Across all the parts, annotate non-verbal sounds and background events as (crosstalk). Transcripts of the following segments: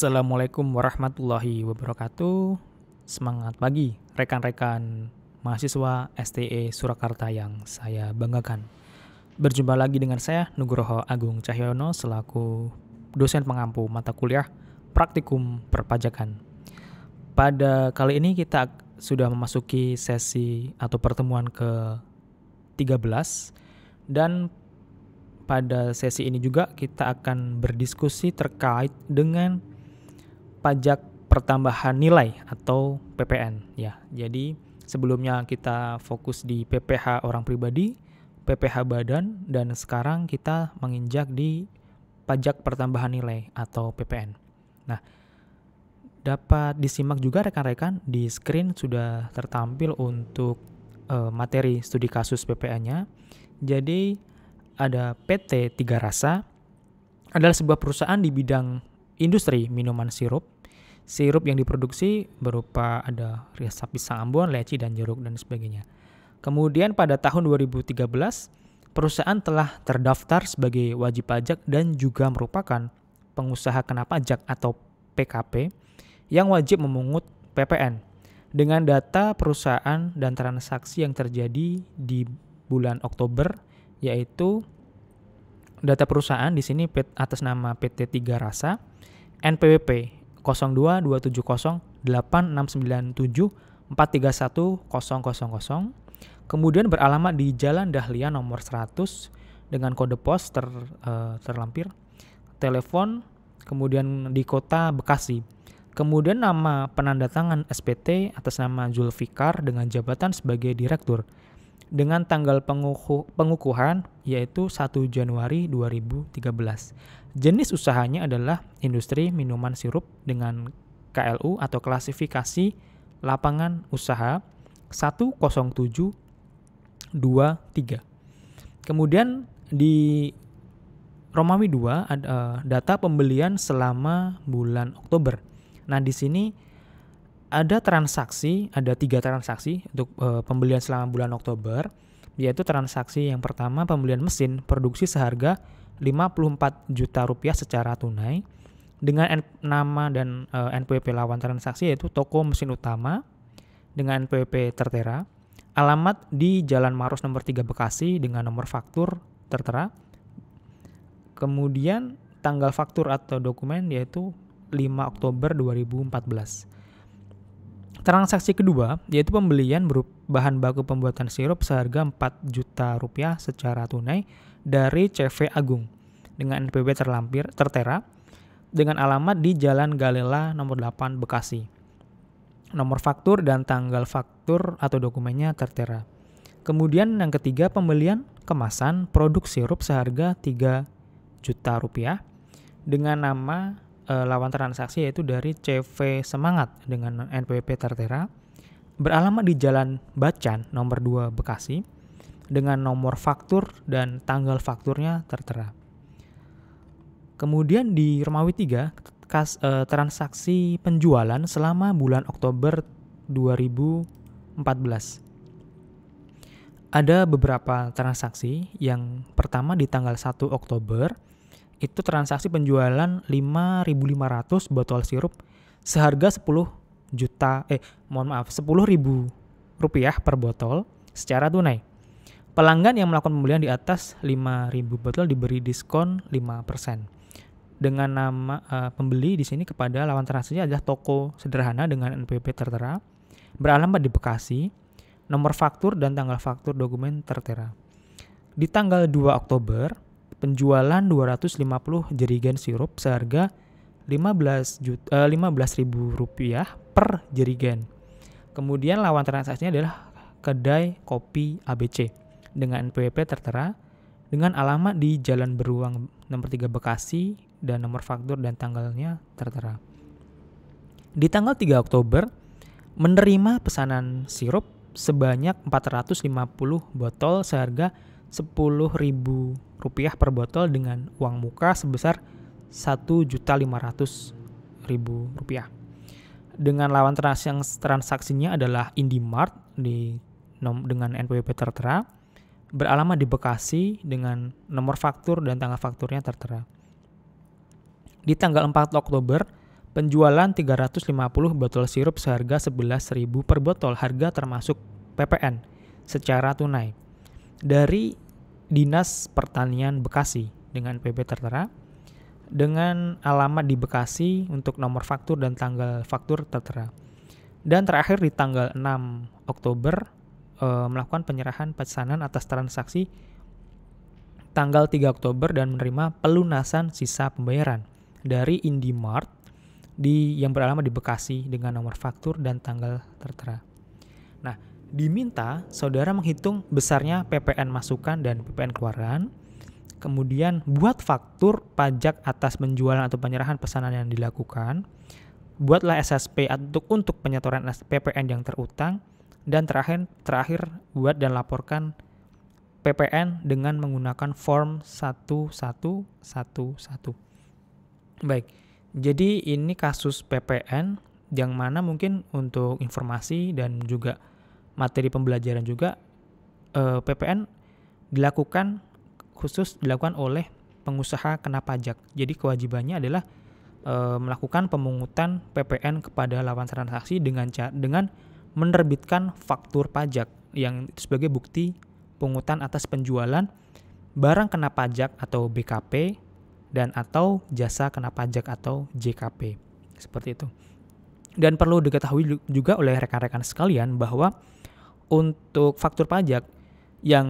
Assalamualaikum warahmatullahi wabarakatuh. Semangat pagi rekan-rekan mahasiswa STE Surakarta yang saya banggakan. Berjumpa lagi dengan saya Nugroho Agung Cahyono selaku dosen pengampu mata kuliah Praktikum Perpajakan. Pada kali ini kita sudah memasuki sesi atau pertemuan ke 13 dan pada sesi ini juga kita akan berdiskusi terkait dengan pajak pertambahan nilai atau PPN ya. Jadi sebelumnya kita fokus di PPh orang pribadi, PPh badan dan sekarang kita menginjak di pajak pertambahan nilai atau PPN. Nah, dapat disimak juga rekan-rekan di screen sudah tertampil untuk eh, materi studi kasus PPN-nya. Jadi ada PT Tiga Rasa adalah sebuah perusahaan di bidang industri minuman sirup. Sirup yang diproduksi berupa ada resap pisang Ambon, leci, dan jeruk, dan sebagainya. Kemudian pada tahun 2013, perusahaan telah terdaftar sebagai wajib pajak dan juga merupakan pengusaha kena pajak atau PKP yang wajib memungut PPN dengan data perusahaan dan transaksi yang terjadi di bulan Oktober yaitu data perusahaan di sini atas nama PT Tiga Rasa NPWP 022708697431000 kemudian beralamat di Jalan Dahlia nomor 100 dengan kode pos ter, uh, terlampir telepon kemudian di kota Bekasi kemudian nama penandatangan SPT atas nama Zulfikar dengan jabatan sebagai direktur dengan tanggal penguku, pengukuhan yaitu 1 Januari 2013. Jenis usahanya adalah industri minuman sirup dengan KLU atau klasifikasi lapangan usaha 10723. Kemudian di Romawi 2 ada eh, data pembelian selama bulan Oktober. Nah, di sini ada transaksi, ada tiga transaksi untuk e, pembelian selama bulan Oktober, yaitu transaksi yang pertama pembelian mesin produksi seharga 54 juta rupiah secara tunai dengan N nama dan e, eh, NPWP lawan transaksi yaitu toko mesin utama dengan NPWP tertera, alamat di Jalan Maros nomor 3 Bekasi dengan nomor faktur tertera. Kemudian tanggal faktur atau dokumen yaitu 5 Oktober 2014 Transaksi kedua yaitu pembelian bahan baku pembuatan sirup seharga 4 juta rupiah secara tunai dari CV Agung dengan NPB terlampir tertera dengan alamat di Jalan Galela nomor 8 Bekasi. Nomor faktur dan tanggal faktur atau dokumennya tertera. Kemudian yang ketiga pembelian kemasan produk sirup seharga 3 juta rupiah dengan nama e, lawan transaksi yaitu dari CV Semangat dengan NPWP Tertera beralamat di Jalan Bacan nomor 2 Bekasi dengan nomor faktur dan tanggal fakturnya tertera. Kemudian di Romawi 3 kas, e, transaksi penjualan selama bulan Oktober 2014. Ada beberapa transaksi. Yang pertama di tanggal 1 Oktober itu transaksi penjualan 5.500 botol sirup seharga 10 juta eh mohon maaf 10.000 rupiah per botol secara tunai. Pelanggan yang melakukan pembelian di atas 5.000 botol diberi diskon 5%. Dengan nama uh, pembeli di sini kepada lawan transaksinya adalah toko sederhana dengan NPP tertera, beralamat di Bekasi, nomor faktur dan tanggal faktur dokumen tertera. Di tanggal 2 Oktober penjualan 250 jerigen sirup seharga 15 juta, eh, 15 ribu rupiah per jerigen. Kemudian lawan transaksinya adalah kedai kopi ABC dengan NPWP tertera dengan alamat di Jalan Beruang nomor 3 Bekasi dan nomor faktur dan tanggalnya tertera. Di tanggal 3 Oktober menerima pesanan sirup sebanyak 450 botol seharga 10.000 rupiah per botol dengan uang muka sebesar 1.500.000 rupiah. Dengan lawan yang transaksinya adalah Indimart di dengan NPWP tertera, beralamat di Bekasi dengan nomor faktur dan tanggal fakturnya tertera. Di tanggal 4 Oktober, penjualan 350 botol sirup seharga 11.000 per botol harga termasuk PPN secara tunai dari Dinas Pertanian Bekasi dengan PP tertera dengan alamat di Bekasi untuk nomor faktur dan tanggal faktur tertera. Dan terakhir di tanggal 6 Oktober e, melakukan penyerahan pesanan atas transaksi tanggal 3 Oktober dan menerima pelunasan sisa pembayaran dari Indimart di yang beralamat di Bekasi dengan nomor faktur dan tanggal tertera diminta saudara menghitung besarnya PPN masukan dan PPN keluaran, kemudian buat faktur pajak atas penjualan atau penyerahan pesanan yang dilakukan, buatlah SSP untuk untuk penyetoran PPN yang terutang, dan terakhir terakhir buat dan laporkan PPN dengan menggunakan form 1111. Baik. Jadi ini kasus PPN yang mana mungkin untuk informasi dan juga materi pembelajaran juga eh, PPN dilakukan khusus dilakukan oleh pengusaha kena pajak. Jadi kewajibannya adalah e, melakukan pemungutan PPN kepada lawan transaksi dengan dengan menerbitkan faktur pajak yang sebagai bukti pungutan atas penjualan barang kena pajak atau BKP dan atau jasa kena pajak atau JKP. Seperti itu. Dan perlu diketahui juga oleh rekan-rekan sekalian bahwa untuk faktur pajak yang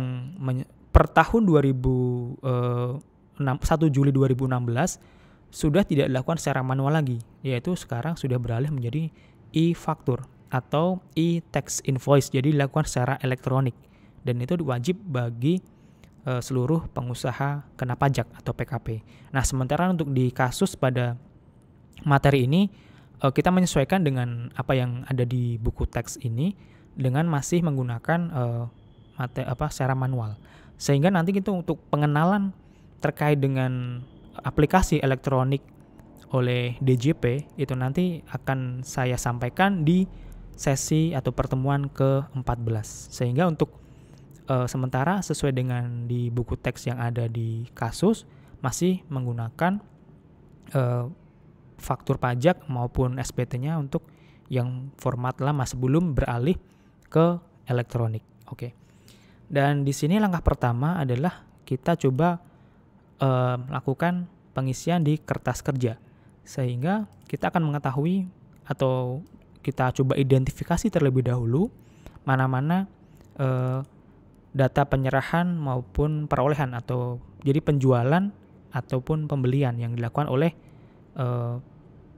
per tahun 2000 eh, Juli 2016 sudah tidak dilakukan secara manual lagi, yaitu sekarang sudah beralih menjadi e-faktur atau e-tax invoice, jadi dilakukan secara elektronik dan itu wajib bagi eh, seluruh pengusaha kena pajak atau PKP. Nah, sementara untuk di kasus pada materi ini eh, kita menyesuaikan dengan apa yang ada di buku teks ini dengan masih menggunakan uh, mate, apa secara manual. Sehingga nanti itu untuk pengenalan terkait dengan aplikasi elektronik oleh DJP itu nanti akan saya sampaikan di sesi atau pertemuan ke-14. Sehingga untuk e, sementara sesuai dengan di buku teks yang ada di kasus masih menggunakan e, faktur pajak maupun SPT-nya untuk yang format lama sebelum beralih ke elektronik. Oke. Okay. Dan di sini langkah pertama adalah kita coba eh, melakukan lakukan pengisian di kertas kerja sehingga kita akan mengetahui atau kita coba identifikasi terlebih dahulu mana-mana eh, data penyerahan maupun perolehan atau jadi penjualan ataupun pembelian yang dilakukan oleh eh,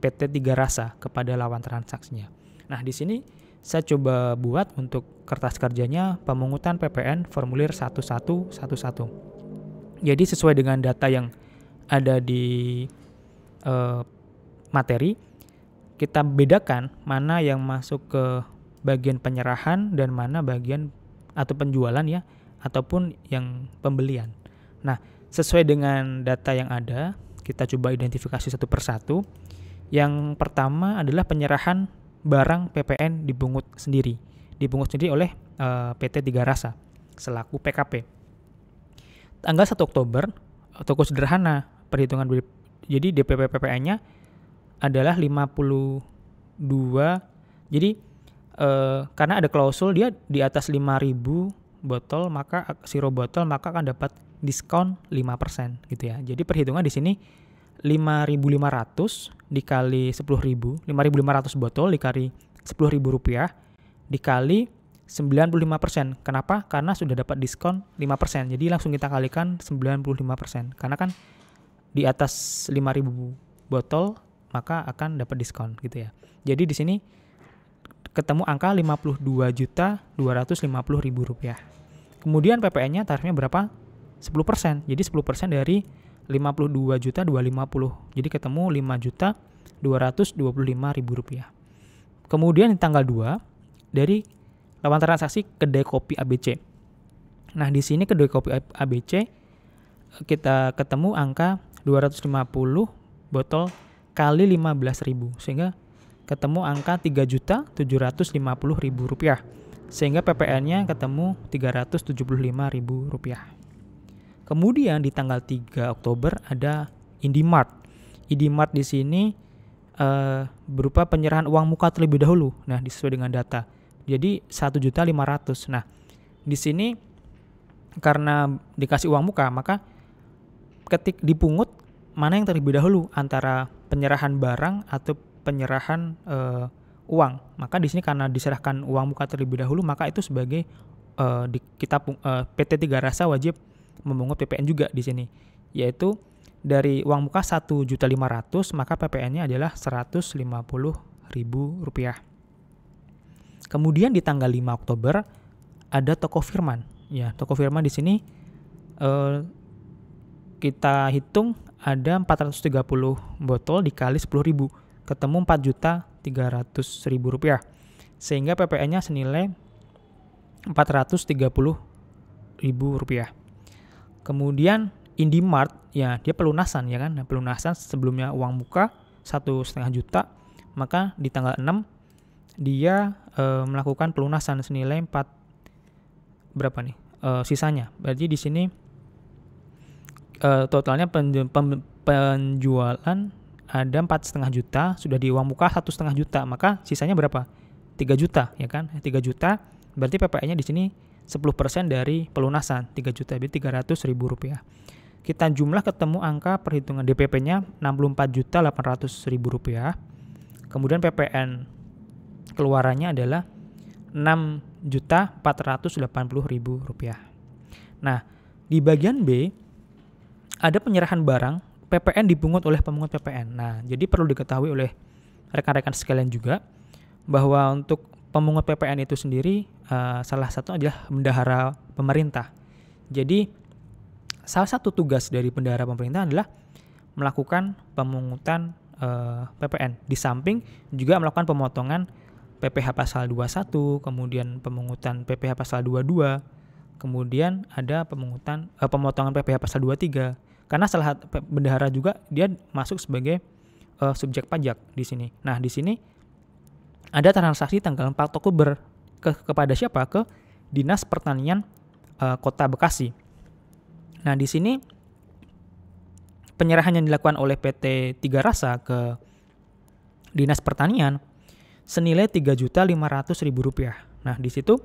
PT Tiga Rasa kepada lawan transaksinya. Nah, di sini saya coba buat untuk kertas kerjanya pemungutan PPN formulir 1111. Jadi sesuai dengan data yang ada di eh, materi, kita bedakan mana yang masuk ke bagian penyerahan dan mana bagian atau penjualan ya ataupun yang pembelian. Nah, sesuai dengan data yang ada, kita coba identifikasi satu persatu. Yang pertama adalah penyerahan barang PPN dibungut sendiri, dibungut sendiri oleh e, eh, PT Tiga Rasa selaku PKP. Tanggal 1 Oktober, toko sederhana perhitungan jadi DPP PPN-nya adalah 52. Jadi e, karena ada klausul dia di atas 5000 botol maka siro botol maka akan dapat diskon 5% gitu ya. Jadi perhitungan di sini 5500 dikali 10.000, 5.500 botol dikali 10.000 rupiah dikali 95%. Kenapa? Karena sudah dapat diskon 5%. Jadi langsung kita kalikan 95%. Karena kan di atas 5.000 botol maka akan dapat diskon gitu ya. Jadi di sini ketemu angka 52.250.000 rupiah. Kemudian PPN-nya tarifnya berapa? 10%. Jadi 10% dari 52 juta 250 jadi ketemu 5 juta 225 ribu rupiah kemudian di tanggal 2 dari lawan transaksi kedai kopi ABC nah di sini kedai kopi ABC kita ketemu angka 250 botol kali belas ribu sehingga ketemu angka 3 juta 750 ribu rupiah sehingga PPN-nya ketemu 375 ribu rupiah. Kemudian di tanggal 3 Oktober ada Indimart. Indimart di sini uh, berupa penyerahan uang muka terlebih dahulu. Nah, sesuai dengan data. Jadi 1.500. Nah, di sini karena dikasih uang muka, maka ketik dipungut mana yang terlebih dahulu antara penyerahan barang atau penyerahan uh, uang. Maka di sini karena diserahkan uang muka terlebih dahulu, maka itu sebagai uh, di, kita uh, PT Tiga Rasa wajib memungut PPN juga di sini, yaitu dari uang muka satu juta lima ratus maka PPN-nya adalah seratus lima puluh ribu rupiah. Kemudian di tanggal 5 Oktober ada toko Firman. Ya, toko Firman di sini eh, kita hitung ada empat ratus tiga puluh botol dikali ribu ketemu empat juta tiga ratus ribu rupiah sehingga PPN-nya senilai empat ratus tiga puluh ribu rupiah. Kemudian Indimart ya dia pelunasan ya kan, nah, pelunasan sebelumnya uang muka satu setengah juta, maka di tanggal 6 dia e, melakukan pelunasan senilai 4 berapa nih e, sisanya. Berarti di sini e, totalnya penjualan ada empat setengah juta sudah di uang muka satu setengah juta maka sisanya berapa tiga juta ya kan tiga juta berarti PPN-nya di sini 10% dari pelunasan 3 juta jadi 300 ribu rupiah kita jumlah ketemu angka perhitungan DPP-nya 64 juta 800 ribu rupiah kemudian PPN keluarannya adalah 6 juta 480 ribu rupiah nah di bagian B ada penyerahan barang PPN dipungut oleh pemungut PPN nah jadi perlu diketahui oleh rekan-rekan sekalian juga bahwa untuk pemungut PPN itu sendiri uh, salah satu adalah bendahara pemerintah. Jadi salah satu tugas dari bendahara pemerintah adalah melakukan pemungutan uh, eh, PPN. Di samping juga melakukan pemotongan PPh pasal 21, kemudian pemungutan PPh pasal 22, kemudian ada pemungutan uh, pemotongan PPh pasal 23. Karena salah bendahara juga dia masuk sebagai uh, subjek pajak di sini. Nah, di sini ada transaksi tanggal 4 Oktober ke kepada siapa? Ke Dinas Pertanian uh, Kota Bekasi. Nah, di sini penyerahan yang dilakukan oleh PT Tiga Rasa ke Dinas Pertanian senilai Rp3.500.000. Nah, di situ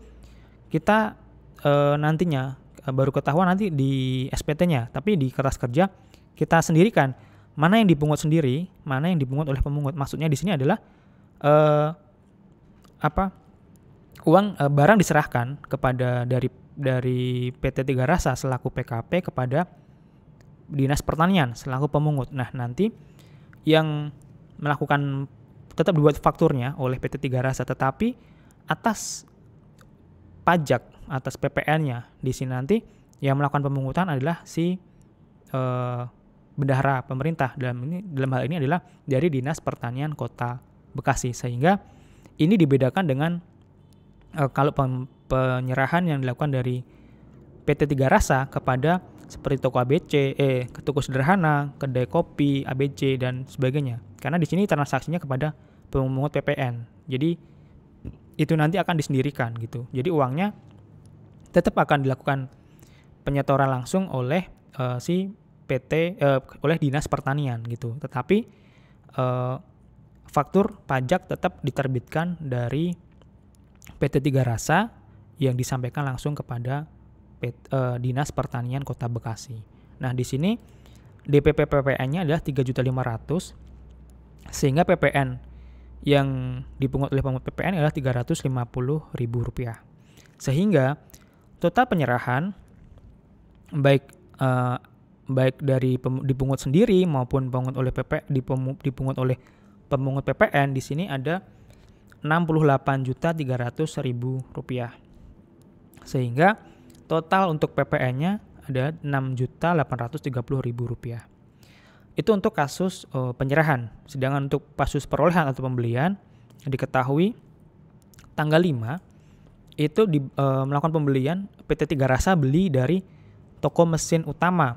kita e, nantinya e, baru ketahuan nanti di SPT-nya, tapi di kertas kerja kita sendirikan mana yang dipungut sendiri, mana yang dipungut oleh pemungut. Maksudnya di sini adalah uh, apa uang uh, barang diserahkan kepada dari dari PT Tiga Rasa selaku PKP kepada Dinas Pertanian selaku pemungut. Nah, nanti yang melakukan tetap dibuat fakturnya oleh PT Tiga Rasa tetapi atas pajak atas PPN-nya di sini nanti yang melakukan pemungutan adalah si eh, bendahara pemerintah dalam ini dalam hal ini adalah dari Dinas Pertanian Kota Bekasi sehingga ini dibedakan dengan uh, kalau penyerahan yang dilakukan dari PT Tiga Rasa kepada seperti toko ABC, eh ke toko sederhana, kedai kopi, ABC dan sebagainya. Karena di sini transaksinya kepada pemungut PPN. Jadi itu nanti akan disendirikan gitu. Jadi uangnya tetap akan dilakukan penyetoran langsung oleh uh, si PT uh, eh, oleh Dinas Pertanian gitu. Tetapi uh, faktur pajak tetap diterbitkan dari PT Tiga Rasa yang disampaikan langsung kepada PT, e, eh, Dinas Pertanian Kota Bekasi. Nah, di sini DPP PPN-nya adalah 3.500 sehingga PPN yang dipungut oleh pemungut PPN adalah Rp350.000. Sehingga total penyerahan baik e, baik dari dipungut sendiri maupun dipungut oleh PP dipungut oleh pemungut PPN di sini ada 68.300.000 rupiah. Sehingga total untuk PPN-nya ada 6.830.000 rupiah. Itu untuk kasus uh, penyerahan. Sedangkan untuk kasus perolehan atau pembelian diketahui tanggal 5 itu di, e, melakukan pembelian PT Tiga Rasa beli dari toko mesin utama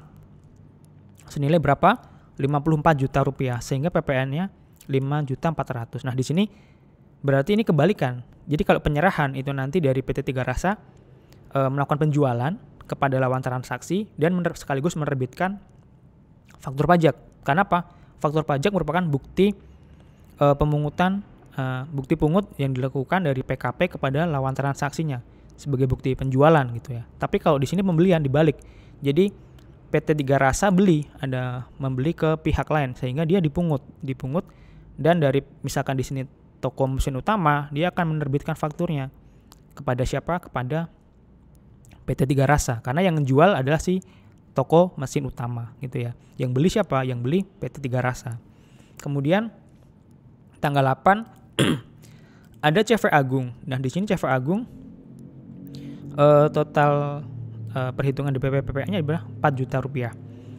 senilai berapa? 54 juta rupiah sehingga PPN-nya 5.400. Nah, di sini berarti ini kebalikan. Jadi kalau penyerahan itu nanti dari PT Tiga Rasa e, melakukan penjualan kepada lawan transaksi dan mener sekaligus menerbitkan faktur pajak. Karena apa? Faktur pajak merupakan bukti e, pemungutan e, bukti pungut yang dilakukan dari PKP kepada lawan transaksinya sebagai bukti penjualan gitu ya. Tapi kalau di sini pembelian dibalik. Jadi PT Tiga Rasa beli, ada membeli ke pihak lain sehingga dia dipungut, dipungut dan dari misalkan di sini toko mesin utama dia akan menerbitkan fakturnya kepada siapa kepada PT Tiga Rasa karena yang menjual adalah si toko mesin utama gitu ya yang beli siapa yang beli PT Tiga Rasa kemudian tanggal 8 ada CV Agung nah di sini CV Agung uh, total uh, perhitungan DPP PPN-nya adalah empat juta rupiah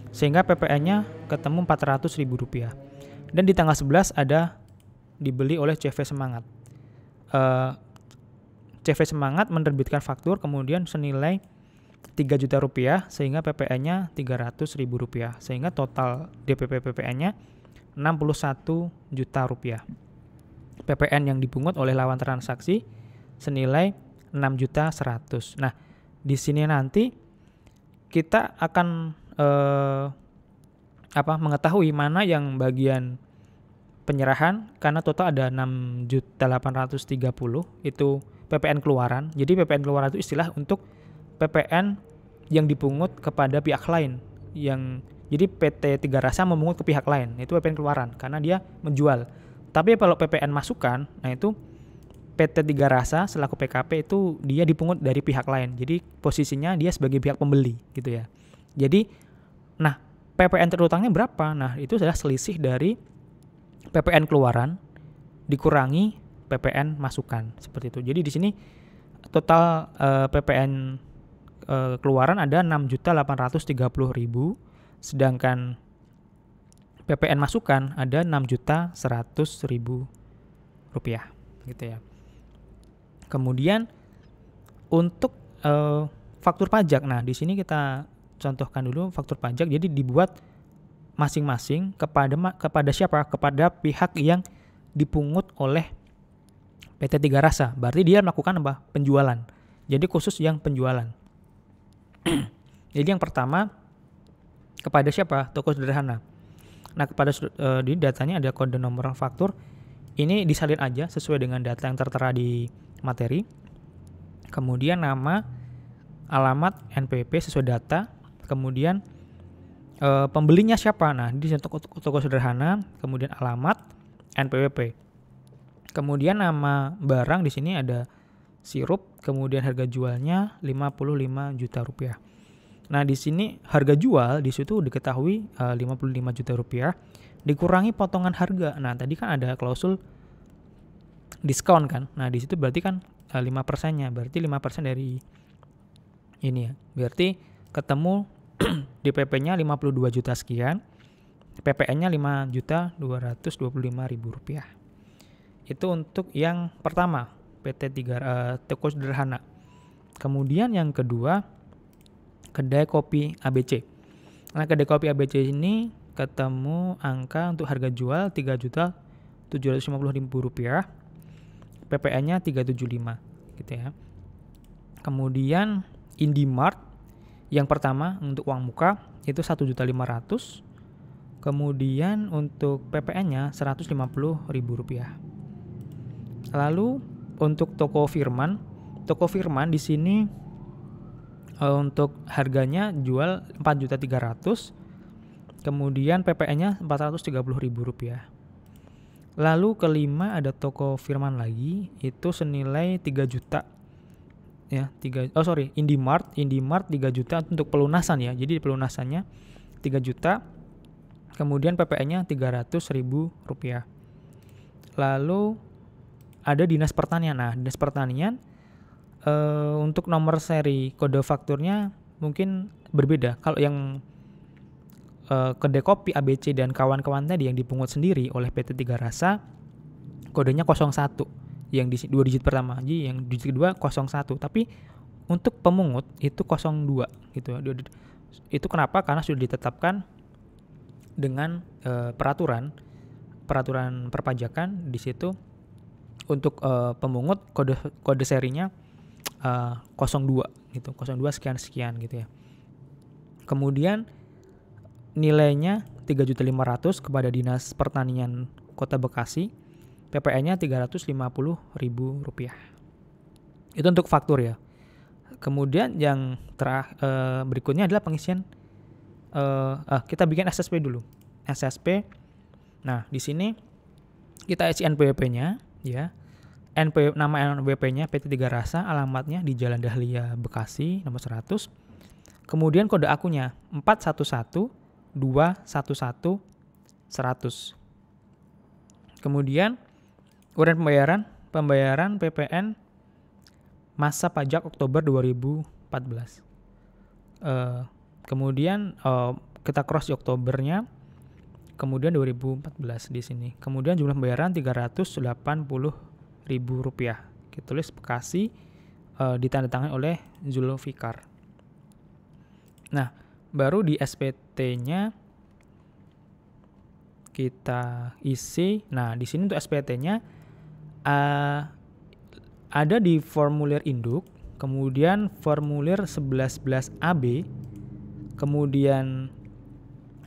sehingga PPN-nya ketemu empat ratus ribu rupiah dan di tanggal 11 ada dibeli oleh CV Semangat. Uh, eh, CV Semangat menerbitkan faktur kemudian senilai 3 juta rupiah sehingga PPN-nya 300 ribu rupiah sehingga total DPP PPN-nya 61 juta rupiah. PPN yang dipungut oleh lawan transaksi senilai 6 juta 100. Nah, di sini nanti kita akan eh, apa mengetahui mana yang bagian penyerahan karena total ada 6.830 itu PPN keluaran. Jadi PPN keluaran itu istilah untuk PPN yang dipungut kepada pihak lain yang jadi PT Tiga Rasa memungut ke pihak lain itu PPN keluaran karena dia menjual. Tapi kalau PPN masukan, nah itu PT Tiga Rasa selaku PKP itu dia dipungut dari pihak lain. Jadi posisinya dia sebagai pihak pembeli gitu ya. Jadi nah PPN terutangnya berapa? Nah, itu adalah selisih dari PPN keluaran dikurangi PPN masukan seperti itu. Jadi di sini total uh, eh, PPN uh, eh, keluaran ada 6.830.000 sedangkan PPN masukan ada 6.100.000 rupiah gitu ya. Kemudian untuk uh, faktur pajak. Nah, di sini kita contohkan dulu faktur pajak jadi dibuat masing-masing kepada kepada siapa? Kepada pihak yang dipungut oleh PT Tiga Rasa. Berarti dia melakukan apa? Penjualan. Jadi khusus yang penjualan. (clears throat) Jadi yang pertama kepada siapa? Toko sederhana. Nah, kepada uh, di datanya ada kode nomor faktur. Ini disalin aja sesuai dengan data yang tertera di materi. Kemudian nama, alamat NPP sesuai data, kemudian e, pembelinya siapa. Nah, di toko, toko sederhana, kemudian alamat NPWP. Kemudian nama barang di sini ada sirup, kemudian harga jualnya 55 juta rupiah. Nah, di sini harga jual di situ diketahui e, eh, 55 juta rupiah dikurangi potongan harga. Nah, tadi kan ada klausul diskon kan. Nah, di situ berarti kan 5 eh, persennya, berarti 5 persen dari ini ya. Berarti ketemu (clears throat) DPP-nya 52 juta sekian, PPN-nya 5 juta 225 ribu rupiah. Itu untuk yang pertama, PT tiga, uh, Toko Sederhana. Kemudian yang kedua, kedai kopi ABC. Nah, kedai kopi ABC ini ketemu angka untuk harga jual 3 juta 750 ribu rupiah, PPN-nya 375 gitu ya. Kemudian Indimart yang pertama untuk uang muka itu 1.500. Kemudian untuk PPN-nya Rp150.000. Lalu untuk toko Firman, toko Firman di sini e, untuk harganya jual 4.300. Kemudian PPN-nya Rp430.000. Lalu kelima ada toko Firman lagi itu senilai 3 juta ya 3 oh sorry Indimart Indimart 3 juta untuk pelunasan ya jadi pelunasannya 3 juta kemudian PPN-nya 300 ribu rupiah lalu ada dinas pertanian nah dinas pertanian e, untuk nomor seri kode fakturnya mungkin berbeda kalau yang eh, e, kedai kopi ABC dan kawan-kawan tadi yang dipungut sendiri oleh PT Tiga Rasa kodenya 01 yang di dua digit pertama aja yang digit kedua 01 tapi untuk pemungut itu 02 gitu ya. itu kenapa karena sudah ditetapkan dengan e, peraturan peraturan perpajakan di situ untuk e, pemungut kode kode serinya e, eh, 02 gitu 02 sekian sekian gitu ya kemudian nilainya 3.500 kepada Dinas Pertanian Kota Bekasi PPN-nya Rp350.000. Itu untuk faktur ya. Kemudian yang terah, e, berikutnya adalah pengisian e, eh, ah, kita bikin SSP dulu. SSP. Nah, di sini kita isi NPWP-nya ya. NP nama npwp nya PT Tiga Rasa, alamatnya di Jalan Dahlia Bekasi nomor 100. Kemudian kode akunya 411 211 100. Kemudian Uraian pembayaran, pembayaran PPN masa pajak Oktober 2014. Uh, eh, kemudian uh, kita cross di Oktobernya, kemudian 2014 di sini. Kemudian jumlah pembayaran 380 ribu rupiah. Kita tulis Bekasi uh, ditandatangani oleh Zulfikar. Nah, baru di SPT-nya kita isi. Nah, di sini untuk SPT-nya uh, ada di formulir induk, kemudian formulir 11 ab kemudian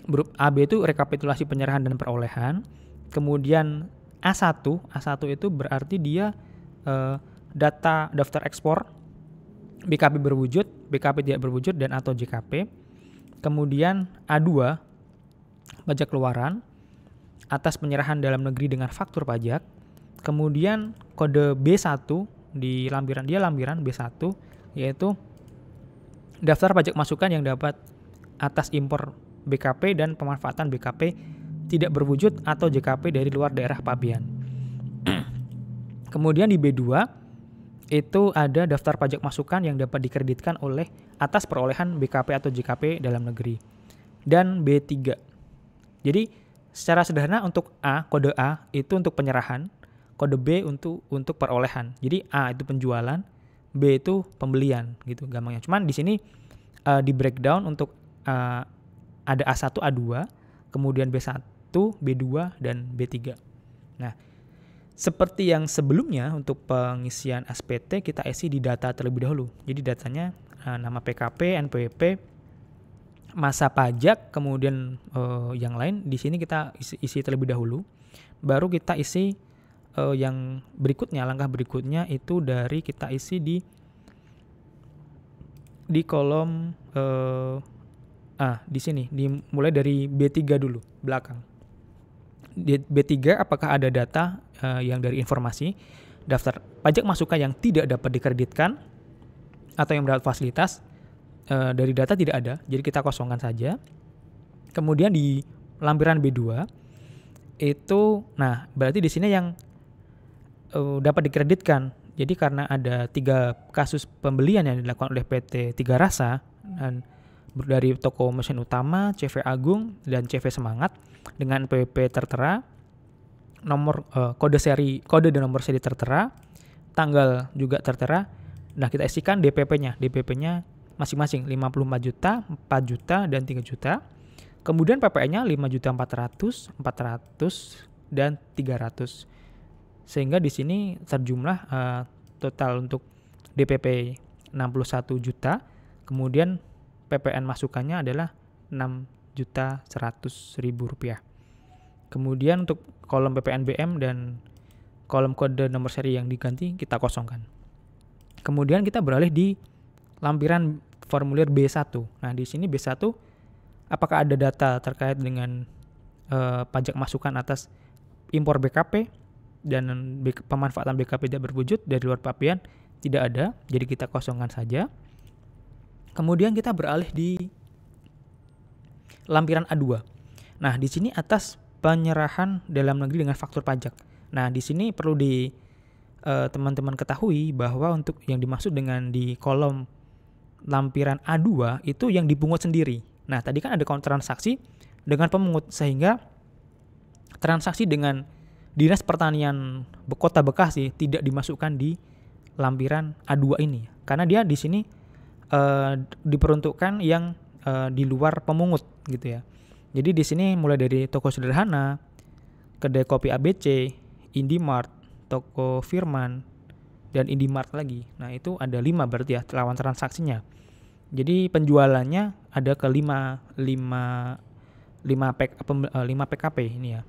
grup AB itu rekapitulasi penyerahan dan perolehan, kemudian A1, A1 itu berarti dia uh, data daftar ekspor BKP berwujud, BKP tidak berwujud dan atau JKP. Kemudian A2 pajak keluaran atas penyerahan dalam negeri dengan faktur pajak Kemudian kode B1 di lampiran dia lampiran B1 yaitu daftar pajak masukan yang dapat atas impor BKP dan pemanfaatan BKP tidak berwujud atau JKP dari luar daerah pabean. (clears throat) Kemudian di B2 itu ada daftar pajak masukan yang dapat dikreditkan oleh atas perolehan BKP atau JKP dalam negeri. Dan B3. Jadi secara sederhana untuk A, kode A itu untuk penyerahan, kode B untuk untuk perolehan. Jadi A itu penjualan, B itu pembelian gitu gampangnya. Cuman di sini uh, di breakdown untuk uh, ada A1, A2, kemudian B1, B2 dan B3. Nah, seperti yang sebelumnya untuk pengisian SPT kita isi di data terlebih dahulu. Jadi datanya uh, nama PKP, NPWP, masa pajak, kemudian uh, yang lain di sini kita isi, isi terlebih dahulu. Baru kita isi uh, yang berikutnya langkah berikutnya itu dari kita isi di di kolom uh, ah di sini dimulai dari B3 dulu belakang di B3 apakah ada data uh, yang dari informasi daftar pajak masukan yang tidak dapat dikreditkan atau yang mendapat fasilitas uh, dari data tidak ada jadi kita kosongkan saja kemudian di lampiran B2 itu nah berarti di sini yang uh, dapat dikreditkan. Jadi karena ada tiga kasus pembelian yang dilakukan oleh PT Tiga Rasa dan dari toko mesin utama, CV Agung dan CV Semangat dengan PWP tertera nomor uh, kode seri kode dan nomor seri tertera, tanggal juga tertera. Nah, kita isikan DPP-nya. DPP-nya masing-masing 54 juta, 4 juta dan 3 juta. Kemudian PPN-nya 5 juta 400, 400 dan 300. Sehingga di sini terjumlah uh, total untuk DPP 61 juta, kemudian PPN masukannya adalah 6 juta 100 ribu rupiah. Kemudian untuk kolom PPNBM dan kolom kode nomor seri yang diganti kita kosongkan. Kemudian kita beralih di lampiran formulir B1. Nah, di sini B1 apakah ada data terkait dengan uh, pajak masukan atas impor BKP, dan pemanfaatan BKP tidak berwujud dari luar papian tidak ada, jadi kita kosongkan saja. Kemudian kita beralih di lampiran A2. Nah, di sini atas penyerahan dalam negeri dengan faktur pajak. Nah, di sini perlu di eh, teman-teman ketahui bahwa untuk yang dimaksud dengan di kolom lampiran A2 itu yang dipungut sendiri. Nah, tadi kan ada transaksi dengan pemungut sehingga transaksi dengan Dinas Pertanian Kota Bekasi tidak dimasukkan di lampiran A2 ini karena dia di sini uh, diperuntukkan yang uh, di luar pemungut gitu ya. Jadi di sini mulai dari toko sederhana, kedai kopi ABC, Indimart, toko Firman, dan Indimart lagi. Nah itu ada lima berarti ya lawan transaksinya. Jadi penjualannya ada ke lima, lima, lima, eh, lima PKP ini ya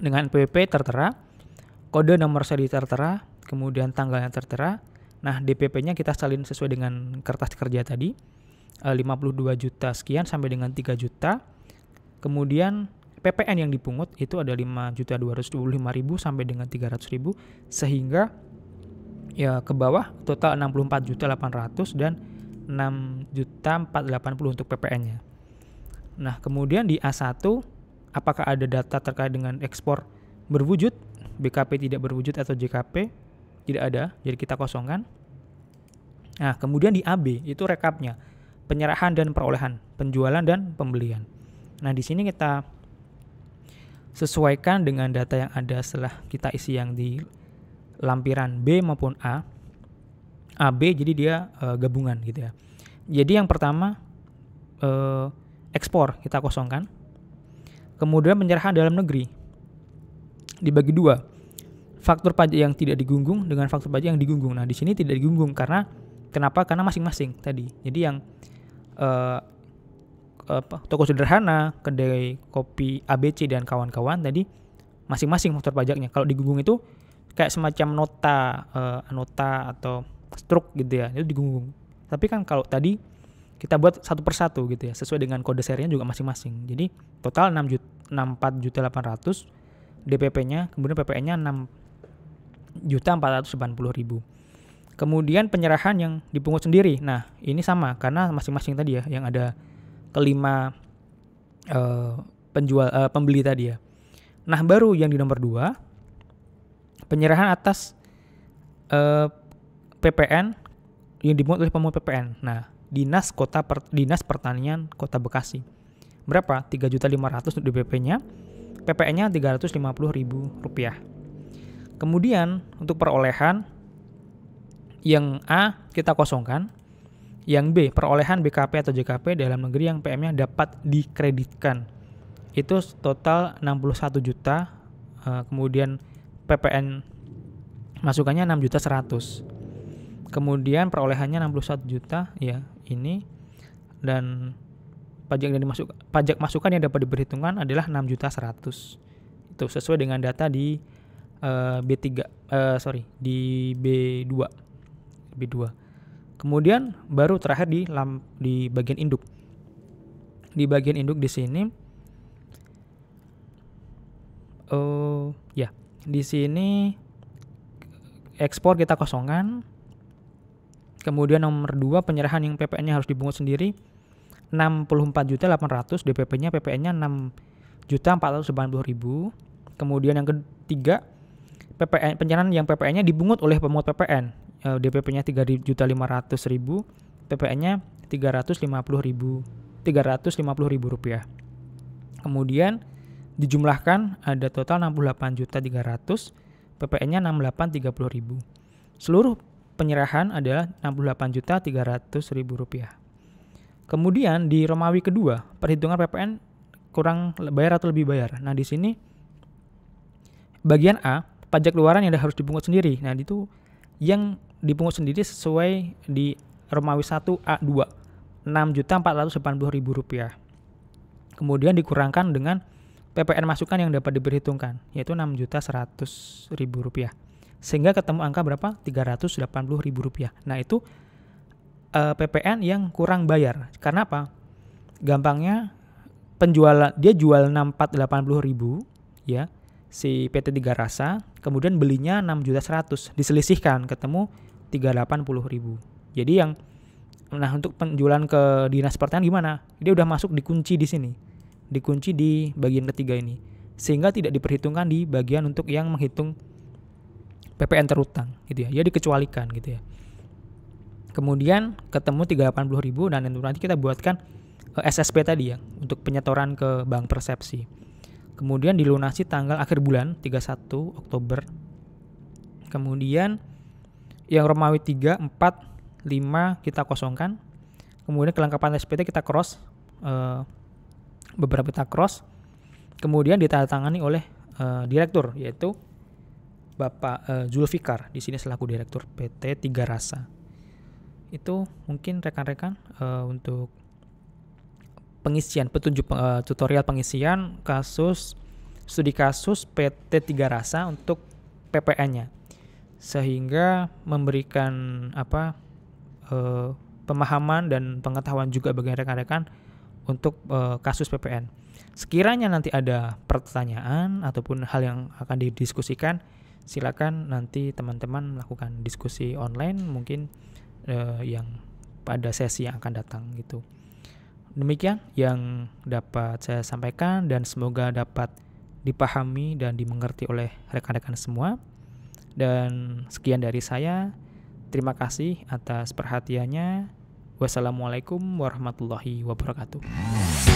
dengan NPWP tertera, kode nomor seri tertera, kemudian tanggal yang tertera. Nah, DPP-nya kita salin sesuai dengan kertas kerja tadi. 52 eh, juta sekian sampai dengan 3 juta. Kemudian PPN yang dipungut itu ada 5 juta 225 ribu sampai dengan 300 ribu sehingga ya ke bawah total 64 juta 800 dan 6 juta 480 untuk PPN-nya. Nah, kemudian di A1 apakah ada data terkait dengan ekspor berwujud, BKP tidak berwujud atau JKP tidak ada, jadi kita kosongkan. Nah, kemudian di AB itu rekapnya, penyerahan dan perolehan, penjualan dan pembelian. Nah, di sini kita sesuaikan dengan data yang ada setelah kita isi yang di lampiran B maupun A. AB jadi dia e, gabungan gitu ya. Jadi yang pertama e, ekspor kita kosongkan kemudian penyerahan dalam negeri dibagi dua faktor pajak yang tidak digunggung dengan faktor pajak yang digunggung nah di sini tidak digunggung karena kenapa karena masing-masing tadi jadi yang eh, eh apa, toko sederhana kedai kopi ABC dan kawan-kawan tadi masing-masing faktor pajaknya kalau digunggung itu kayak semacam nota eh, nota atau struk gitu ya itu digunggung tapi kan kalau tadi kita buat satu persatu gitu ya sesuai dengan kode serinya juga masing-masing jadi total 6 juta 64 juta 800 DPP-nya kemudian PPN-nya 6 juta 480 ribu kemudian penyerahan yang dipungut sendiri nah ini sama karena masing-masing tadi ya yang ada kelima eh, penjual eh, pembeli tadi ya nah baru yang di nomor dua penyerahan atas eh, PPN yang dimuat oleh pemungut PPN nah Dinas Kota per, Dinas Pertanian Kota Bekasi. Berapa? 3.500 untuk DPP-nya. PPN-nya Rp350.000. Kemudian untuk perolehan yang A kita kosongkan, yang B perolehan BKP atau JKP dalam negeri yang PM-nya dapat dikreditkan. Itu total 61 juta. Eh, kemudian PPN masukannya 6 juta 100. Kemudian perolehannya 61 juta, ya ini dan pajak yang dimasuk pajak masukan yang dapat diperhitungkan adalah 6 juta 100 itu sesuai dengan data di uh, B3 uh, sorry di B2 B2 kemudian baru terakhir di lam di bagian induk di bagian induk di sini oh uh, ya di sini ekspor kita kosongkan Kemudian nomor 2 penyerahan yang PPN-nya harus dibungut sendiri 64.800 DPP-nya PPN-nya 6.490.000. Kemudian yang ketiga PPN penyerahan yang PPN-nya dibungut oleh pemungut PPN. DPP-nya 3.500.000, PPN-nya 350.000 350.000 rupiah. Kemudian dijumlahkan ada total 68.300, PPN-nya 68.30.000. Seluruh penyerahan adalah 68.300.000 rupiah. Kemudian di Romawi kedua, perhitungan PPN kurang bayar atau lebih bayar. Nah, di sini bagian A, pajak keluaran yang harus dipungut sendiri. Nah, itu yang dipungut sendiri sesuai di Romawi 1 A2 6.480.000 rupiah. Kemudian dikurangkan dengan PPN masukan yang dapat diperhitungkan, yaitu juta rp rupiah sehingga ketemu angka berapa? Rp380.000. Nah, itu uh, eh, PPN yang kurang bayar. Karena apa? Gampangnya penjualan dia jual 6.480.000 ya si PT Tiga Rasa, kemudian belinya 6.100.000. diselisihkan ketemu 380.000. Jadi yang nah untuk penjualan ke dinas pertanian gimana? Dia udah masuk dikunci di sini. Dikunci di bagian ketiga ini. Sehingga tidak diperhitungkan di bagian untuk yang menghitung PPN terutang gitu ya. Jadi ya dikecualikan gitu ya. Kemudian ketemu 380.000 ribu dan nanti kita buatkan eh, SSP tadi ya untuk penyetoran ke bank persepsi. Kemudian dilunasi tanggal akhir bulan 31 Oktober. Kemudian yang Romawi 3, 4, 5 kita kosongkan. Kemudian kelengkapan SPT kita cross eh, beberapa kita cross. Kemudian ditandatangani oleh eh, direktur yaitu Bapak uh, Zulfikar di sini selaku direktur PT Tiga Rasa. Itu mungkin rekan-rekan uh, untuk pengisian petunjuk uh, tutorial pengisian kasus studi kasus PT Tiga Rasa untuk PPN-nya. Sehingga memberikan apa uh, pemahaman dan pengetahuan juga bagi rekan-rekan untuk uh, kasus PPN. Sekiranya nanti ada pertanyaan ataupun hal yang akan didiskusikan, silakan nanti teman-teman melakukan diskusi online mungkin uh, yang pada sesi yang akan datang gitu. Demikian yang dapat saya sampaikan dan semoga dapat dipahami dan dimengerti oleh rekan-rekan semua. Dan sekian dari saya. Terima kasih atas perhatiannya. Wassalamualaikum warahmatullahi wabarakatuh.